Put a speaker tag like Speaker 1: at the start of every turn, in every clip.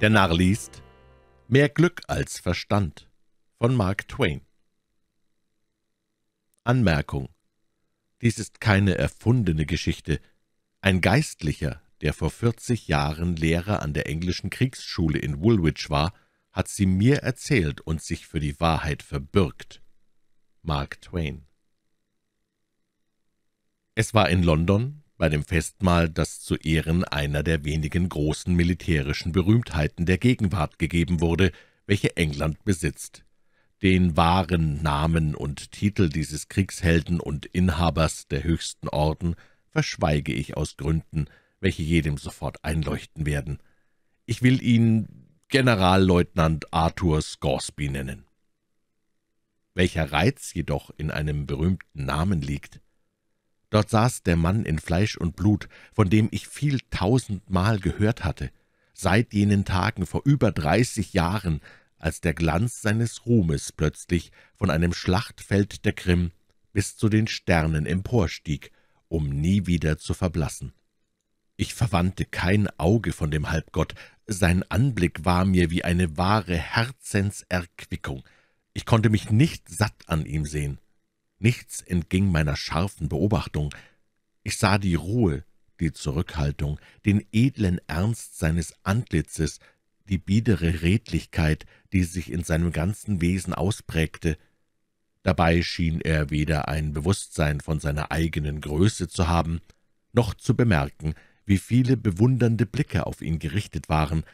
Speaker 1: Der Narr liest Mehr Glück als Verstand von Mark Twain. Anmerkung Dies ist keine erfundene Geschichte. Ein Geistlicher, der vor 40 Jahren Lehrer an der englischen Kriegsschule in Woolwich war, hat sie mir erzählt und sich für die Wahrheit verbürgt. Mark Twain Es war in London bei dem Festmahl, das zu Ehren einer der wenigen großen militärischen Berühmtheiten der Gegenwart gegeben wurde, welche England besitzt. Den wahren Namen und Titel dieses Kriegshelden und Inhabers der höchsten Orden verschweige ich aus Gründen, welche jedem sofort einleuchten werden. Ich will ihn Generalleutnant Arthur Scoresby nennen. Welcher Reiz jedoch in einem berühmten Namen liegt, Dort saß der Mann in Fleisch und Blut, von dem ich viel tausendmal gehört hatte, seit jenen Tagen vor über dreißig Jahren, als der Glanz seines Ruhmes plötzlich von einem Schlachtfeld der Krim bis zu den Sternen emporstieg, um nie wieder zu verblassen. Ich verwandte kein Auge von dem Halbgott, sein Anblick war mir wie eine wahre Herzenserquickung, ich konnte mich nicht satt an ihm sehen. Nichts entging meiner scharfen Beobachtung. Ich sah die Ruhe, die Zurückhaltung, den edlen Ernst seines Antlitzes, die biedere Redlichkeit, die sich in seinem ganzen Wesen ausprägte. Dabei schien er weder ein Bewusstsein von seiner eigenen Größe zu haben, noch zu bemerken, wie viele bewundernde Blicke auf ihn gerichtet waren,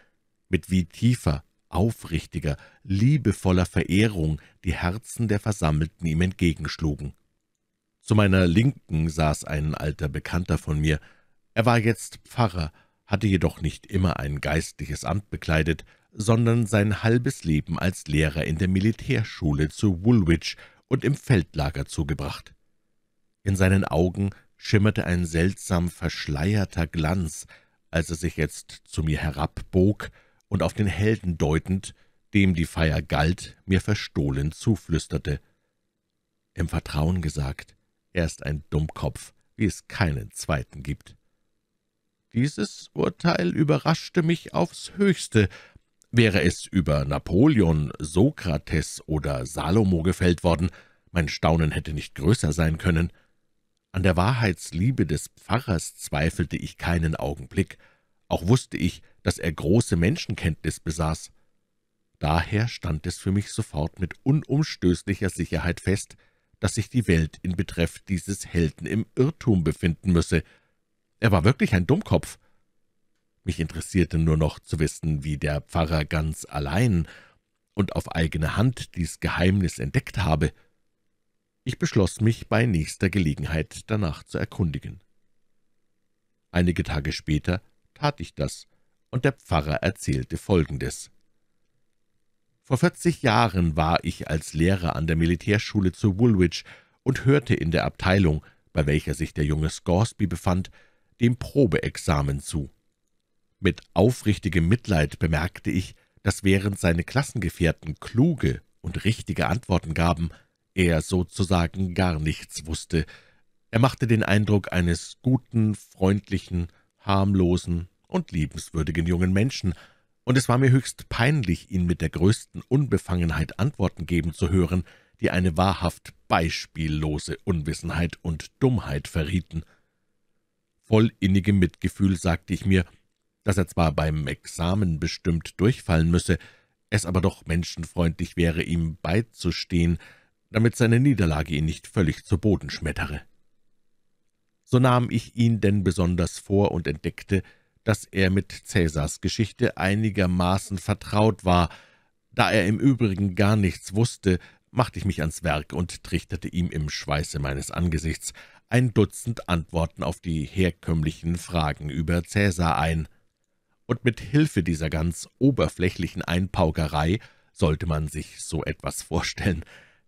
Speaker 1: mit wie tiefer, aufrichtiger, liebevoller Verehrung die Herzen der Versammelten ihm entgegenschlugen. Zu meiner Linken saß ein alter Bekannter von mir. Er war jetzt Pfarrer, hatte jedoch nicht immer ein geistliches Amt bekleidet, sondern sein halbes Leben als Lehrer in der Militärschule zu Woolwich und im Feldlager zugebracht. In seinen Augen schimmerte ein seltsam verschleierter Glanz, als er sich jetzt zu mir herabbog und auf den Helden deutend, dem die Feier galt, mir verstohlen zuflüsterte. Im Vertrauen gesagt, er ist ein Dummkopf, wie es keinen zweiten gibt. Dieses Urteil überraschte mich aufs Höchste. Wäre es über Napoleon, Sokrates oder Salomo gefällt worden, mein Staunen hätte nicht größer sein können. An der Wahrheitsliebe des Pfarrers zweifelte ich keinen Augenblick, auch wusste ich, dass er große Menschenkenntnis besaß. Daher stand es für mich sofort mit unumstößlicher Sicherheit fest, dass sich die Welt in Betreff dieses Helden im Irrtum befinden müsse. Er war wirklich ein Dummkopf. Mich interessierte nur noch zu wissen, wie der Pfarrer ganz allein und auf eigene Hand dies Geheimnis entdeckt habe. Ich beschloss mich, bei nächster Gelegenheit danach zu erkundigen. Einige Tage später tat ich das, und der Pfarrer erzählte Folgendes. Vor vierzig Jahren war ich als Lehrer an der Militärschule zu Woolwich und hörte in der Abteilung, bei welcher sich der junge Scoresby befand, dem Probeexamen zu. Mit aufrichtigem Mitleid bemerkte ich, dass während seine Klassengefährten kluge und richtige Antworten gaben, er sozusagen gar nichts wusste. Er machte den Eindruck eines guten, freundlichen, harmlosen, und liebenswürdigen jungen Menschen, und es war mir höchst peinlich, ihn mit der größten Unbefangenheit Antworten geben zu hören, die eine wahrhaft beispiellose Unwissenheit und Dummheit verrieten. Voll innigem Mitgefühl sagte ich mir, dass er zwar beim Examen bestimmt durchfallen müsse, es aber doch menschenfreundlich wäre, ihm beizustehen, damit seine Niederlage ihn nicht völlig zu Boden schmettere. So nahm ich ihn denn besonders vor und entdeckte, dass er mit Cäsars Geschichte einigermaßen vertraut war. Da er im Übrigen gar nichts wusste, machte ich mich ans Werk und trichterte ihm im Schweiße meines Angesichts ein Dutzend Antworten auf die herkömmlichen Fragen über Cäsar ein. Und mit Hilfe dieser ganz oberflächlichen Einpaukerei sollte man sich so etwas vorstellen,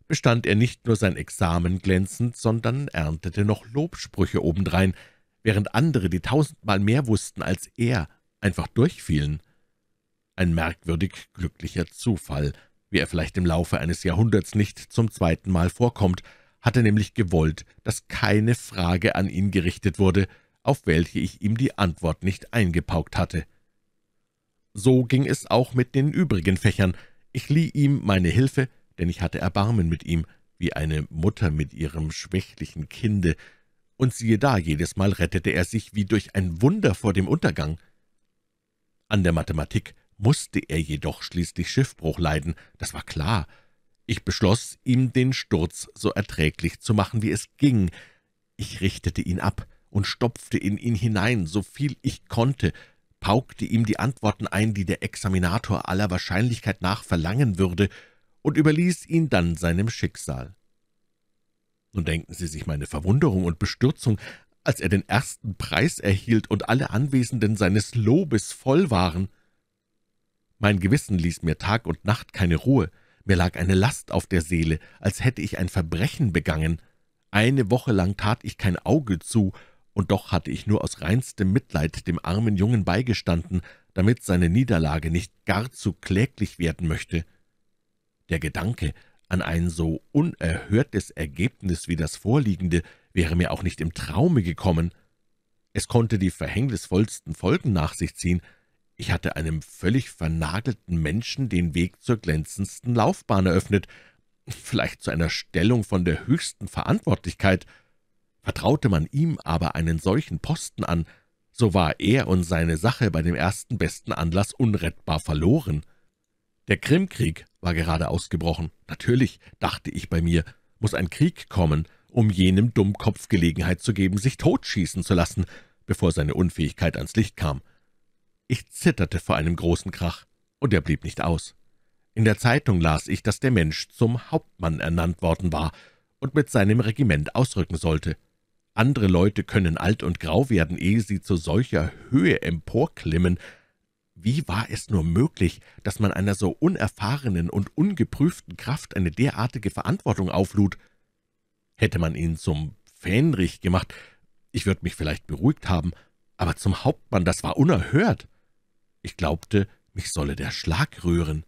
Speaker 1: bestand er nicht nur sein Examen glänzend, sondern erntete noch Lobsprüche obendrein, während andere, die tausendmal mehr wussten als er, einfach durchfielen. Ein merkwürdig glücklicher Zufall, wie er vielleicht im Laufe eines Jahrhunderts nicht zum zweiten Mal vorkommt, hatte nämlich gewollt, dass keine Frage an ihn gerichtet wurde, auf welche ich ihm die Antwort nicht eingepaukt hatte. So ging es auch mit den übrigen Fächern. Ich lieh ihm meine Hilfe, denn ich hatte Erbarmen mit ihm, wie eine Mutter mit ihrem schwächlichen Kinde, und siehe da, jedes Mal rettete er sich wie durch ein Wunder vor dem Untergang. An der Mathematik musste er jedoch schließlich Schiffbruch leiden, das war klar. Ich beschloss, ihm den Sturz so erträglich zu machen, wie es ging. Ich richtete ihn ab und stopfte in ihn hinein, so viel ich konnte, paukte ihm die Antworten ein, die der Examinator aller Wahrscheinlichkeit nach verlangen würde, und überließ ihn dann seinem Schicksal. Nun denken Sie sich meine Verwunderung und Bestürzung, als er den ersten Preis erhielt und alle Anwesenden seines Lobes voll waren. Mein Gewissen ließ mir Tag und Nacht keine Ruhe, mir lag eine Last auf der Seele, als hätte ich ein Verbrechen begangen. Eine Woche lang tat ich kein Auge zu, und doch hatte ich nur aus reinstem Mitleid dem armen Jungen beigestanden, damit seine Niederlage nicht gar zu kläglich werden möchte. Der Gedanke, an ein so unerhörtes Ergebnis wie das vorliegende wäre mir auch nicht im Traume gekommen. Es konnte die verhängnisvollsten Folgen nach sich ziehen. Ich hatte einem völlig vernagelten Menschen den Weg zur glänzendsten Laufbahn eröffnet, vielleicht zu einer Stellung von der höchsten Verantwortlichkeit. Vertraute man ihm aber einen solchen Posten an, so war er und seine Sache bei dem ersten besten Anlass unrettbar verloren. Der Krimkrieg war gerade ausgebrochen. Natürlich, dachte ich bei mir, muss ein Krieg kommen, um jenem Dummkopf Gelegenheit zu geben, sich totschießen zu lassen, bevor seine Unfähigkeit ans Licht kam. Ich zitterte vor einem großen Krach, und er blieb nicht aus. In der Zeitung las ich, dass der Mensch zum Hauptmann ernannt worden war und mit seinem Regiment ausrücken sollte. Andere Leute können alt und grau werden, ehe sie zu solcher Höhe emporklimmen, wie war es nur möglich, dass man einer so unerfahrenen und ungeprüften Kraft eine derartige Verantwortung auflud? Hätte man ihn zum Fähnrich gemacht, ich würde mich vielleicht beruhigt haben, aber zum Hauptmann, das war unerhört. Ich glaubte, mich solle der Schlag rühren.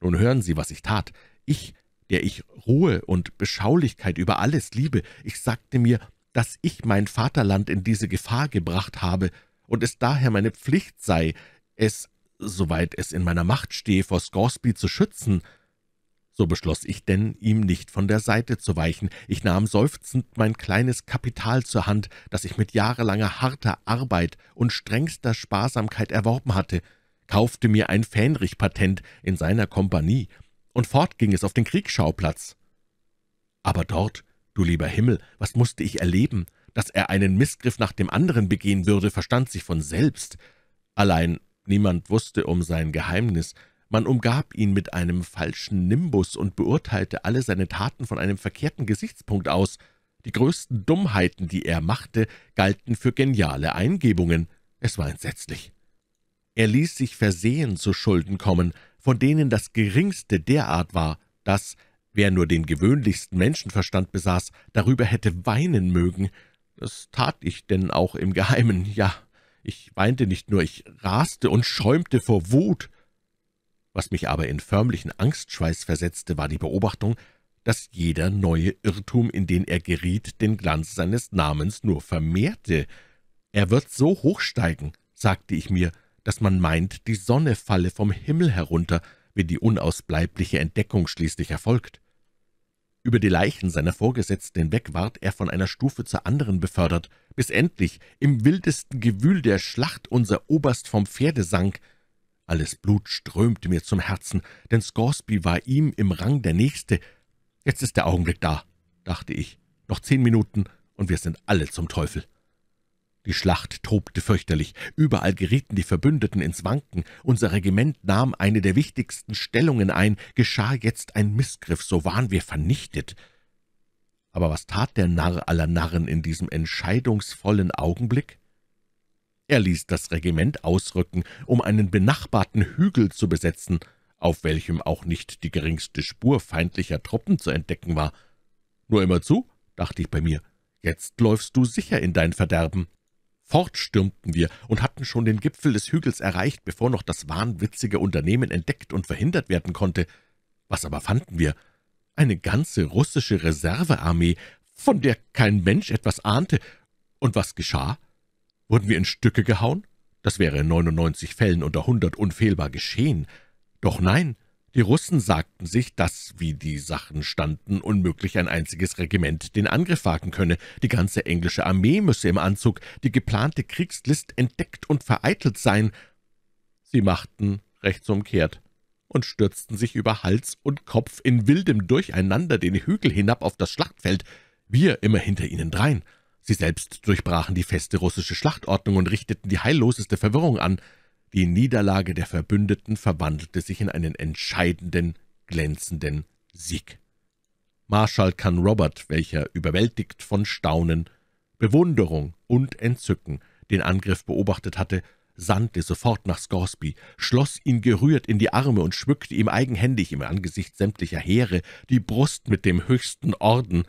Speaker 1: Nun hören Sie, was ich tat. Ich, der ich Ruhe und Beschaulichkeit über alles liebe, ich sagte mir, dass ich mein Vaterland in diese Gefahr gebracht habe und es daher meine Pflicht sei, es, soweit es in meiner Macht stehe, vor Scoresby zu schützen. So beschloss ich denn, ihm nicht von der Seite zu weichen. Ich nahm seufzend mein kleines Kapital zur Hand, das ich mit jahrelanger harter Arbeit und strengster Sparsamkeit erworben hatte, kaufte mir ein Fähnrich-Patent in seiner Kompanie, und fort ging es auf den Kriegsschauplatz. Aber dort, du lieber Himmel, was musste ich erleben? Dass er einen Missgriff nach dem anderen begehen würde, verstand sich von selbst. Allein Niemand wusste um sein Geheimnis, man umgab ihn mit einem falschen Nimbus und beurteilte alle seine Taten von einem verkehrten Gesichtspunkt aus. Die größten Dummheiten, die er machte, galten für geniale Eingebungen. Es war entsetzlich. Er ließ sich Versehen zu Schulden kommen, von denen das geringste derart war, dass, wer nur den gewöhnlichsten Menschenverstand besaß, darüber hätte weinen mögen. Das tat ich denn auch im Geheimen, ja.« ich weinte nicht nur, ich raste und schäumte vor Wut. Was mich aber in förmlichen Angstschweiß versetzte, war die Beobachtung, dass jeder neue Irrtum, in den er geriet, den Glanz seines Namens nur vermehrte. »Er wird so hochsteigen«, sagte ich mir, »dass man meint, die Sonne falle vom Himmel herunter, wenn die unausbleibliche Entdeckung schließlich erfolgt. Über die Leichen seiner Vorgesetzten hinweg ward er von einer Stufe zur anderen befördert, bis endlich im wildesten Gewühl der Schlacht unser Oberst vom Pferde sank. Alles Blut strömte mir zum Herzen, denn Scoresby war ihm im Rang der Nächste. Jetzt ist der Augenblick da, dachte ich. Noch zehn Minuten, und wir sind alle zum Teufel. Die Schlacht tobte fürchterlich, überall gerieten die Verbündeten ins Wanken, unser Regiment nahm eine der wichtigsten Stellungen ein, geschah jetzt ein Missgriff, so waren wir vernichtet. Aber was tat der Narr aller Narren in diesem entscheidungsvollen Augenblick? Er ließ das Regiment ausrücken, um einen benachbarten Hügel zu besetzen, auf welchem auch nicht die geringste Spur feindlicher Truppen zu entdecken war. »Nur immer zu«, dachte ich bei mir, »jetzt läufst du sicher in dein Verderben.« Fort stürmten wir und hatten schon den Gipfel des Hügels erreicht, bevor noch das wahnwitzige Unternehmen entdeckt und verhindert werden konnte. Was aber fanden wir? Eine ganze russische Reservearmee, von der kein Mensch etwas ahnte. Und was geschah? Wurden wir in Stücke gehauen? Das wäre in 99 Fällen unter 100 unfehlbar geschehen. Doch nein, die Russen sagten sich, dass, wie die Sachen standen, unmöglich ein einziges Regiment den Angriff wagen könne, die ganze englische Armee müsse im Anzug, die geplante Kriegslist entdeckt und vereitelt sein. Sie machten rechtsumkehrt und stürzten sich über Hals und Kopf in wildem Durcheinander den Hügel hinab auf das Schlachtfeld, wir immer hinter ihnen drein. Sie selbst durchbrachen die feste russische Schlachtordnung und richteten die heilloseste Verwirrung an. Die Niederlage der Verbündeten verwandelte sich in einen entscheidenden, glänzenden Sieg. Marschall kann Robert, welcher überwältigt von Staunen, Bewunderung und Entzücken den Angriff beobachtet hatte, sandte sofort nach Scoresby, schloss ihn gerührt in die Arme und schmückte ihm eigenhändig im Angesicht sämtlicher Heere die Brust mit dem höchsten Orden.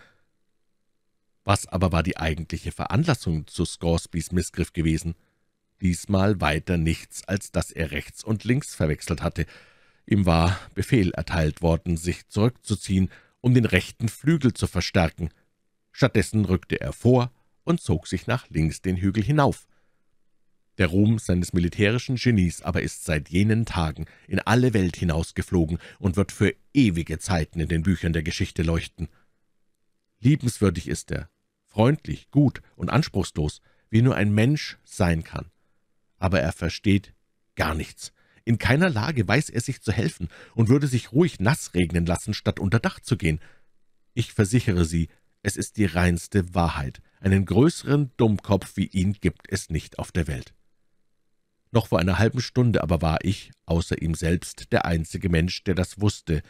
Speaker 1: Was aber war die eigentliche Veranlassung zu Scoresbys Missgriff gewesen? diesmal weiter nichts, als dass er rechts und links verwechselt hatte. Ihm war Befehl erteilt worden, sich zurückzuziehen, um den rechten Flügel zu verstärken. Stattdessen rückte er vor und zog sich nach links den Hügel hinauf. Der Ruhm seines militärischen Genies aber ist seit jenen Tagen in alle Welt hinausgeflogen und wird für ewige Zeiten in den Büchern der Geschichte leuchten. Liebenswürdig ist er, freundlich, gut und anspruchslos, wie nur ein Mensch sein kann aber er versteht gar nichts. In keiner Lage weiß er sich zu helfen und würde sich ruhig nass regnen lassen, statt unter Dach zu gehen. Ich versichere Sie, es ist die reinste Wahrheit. Einen größeren Dummkopf wie ihn gibt es nicht auf der Welt. Noch vor einer halben Stunde aber war ich, außer ihm selbst, der einzige Mensch, der das wusste.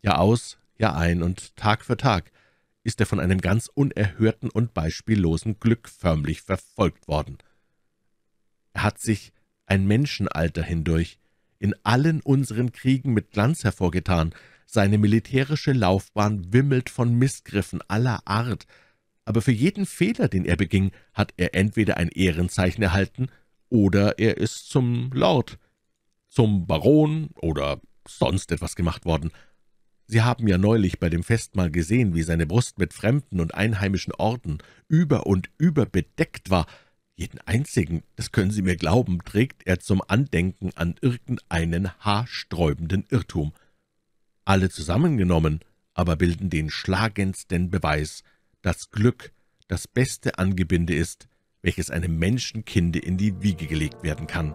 Speaker 1: Jahr aus, Jahr ein und Tag für Tag ist er von einem ganz unerhörten und beispiellosen Glück förmlich verfolgt worden.« hat sich ein Menschenalter hindurch in allen unseren Kriegen mit Glanz hervorgetan. Seine militärische Laufbahn wimmelt von Missgriffen aller Art. Aber für jeden Fehler, den er beging, hat er entweder ein Ehrenzeichen erhalten oder er ist zum Lord, zum Baron oder sonst etwas gemacht worden. Sie haben ja neulich bei dem Festmahl gesehen, wie seine Brust mit fremden und einheimischen Orden über und über bedeckt war, jeden einzigen, das können Sie mir glauben, trägt er zum Andenken an irgendeinen haarsträubenden Irrtum. Alle zusammengenommen aber bilden den schlagendsten Beweis, dass Glück das beste Angebinde ist, welches einem Menschenkinde in die Wiege gelegt werden kann.«